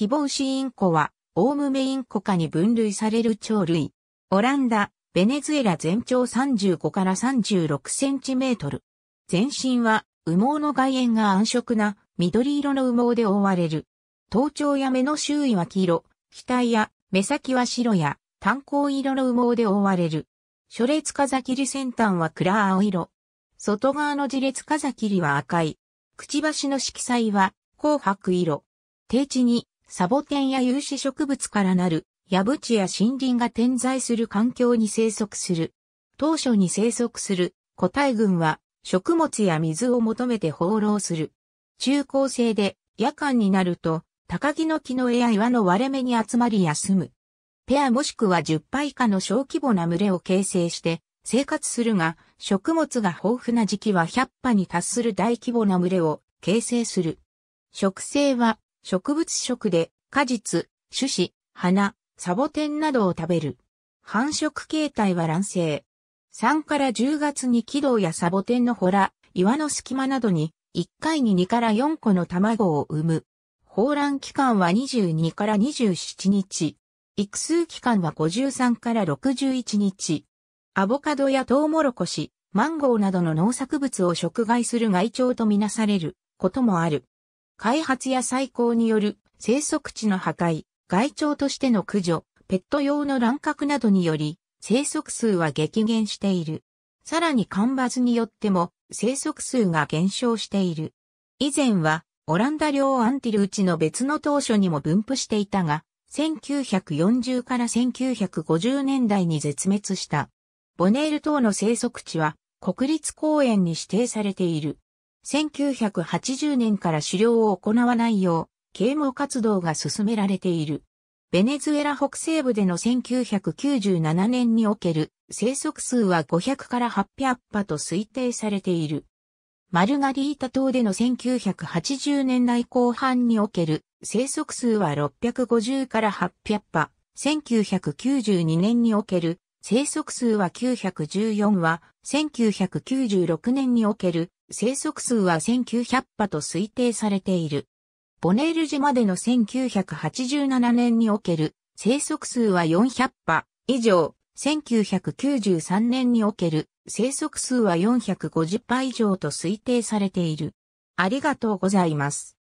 希望シインコは、オウムメインコ科に分類される鳥類。オランダ、ベネズエラ全長35から36センチメートル。全身は羽毛の外縁が暗色な緑色の羽毛で覆われる。頭頂や目の周囲は黄色、額や目先は白や炭鉱色の羽毛で覆われる。初列風切り先端は暗青色。外側の自列風切りは赤い。くちばしの色彩は紅白色。低地にサボテンや有刺植物からなる、ヤブチや森林が点在する環境に生息する。当初に生息する個体群は食物や水を求めて放浪する。中高生で夜間になると高木の木の枝や岩の割れ目に集まり休む。ペアもしくは10羽以下の小規模な群れを形成して生活するが、食物が豊富な時期は100羽に達する大規模な群れを形成する。植生は植物食で果実、種子、花、サボテンなどを食べる。繁殖形態は卵生。3から10月に軌道やサボテンのほら、岩の隙間などに、1回に2から4個の卵を産む。放卵期間は22から27日。育数期間は53から61日。アボカドやトウモロコシ、マンゴーなどの農作物を食害する害鳥とみなされることもある。開発や再興による生息地の破壊、外鳥としての駆除、ペット用の乱獲などにより、生息数は激減している。さらに干ばつによっても生息数が減少している。以前はオランダ領アンティルうちの別の当初にも分布していたが、1940から1950年代に絶滅した。ボネール島の生息地は国立公園に指定されている。1980年から狩猟を行わないよう、啓蒙活動が進められている。ベネズエラ北西部での1997年における生息数は500から800羽と推定されている。マルガリータ島での1980年代後半における生息数は650から800羽、1992年における生息数は914羽、1996年における生息数は1900羽と推定されている。ボネール寺までの1987年における生息数は400羽以上、1993年における生息数は450羽以上と推定されている。ありがとうございます。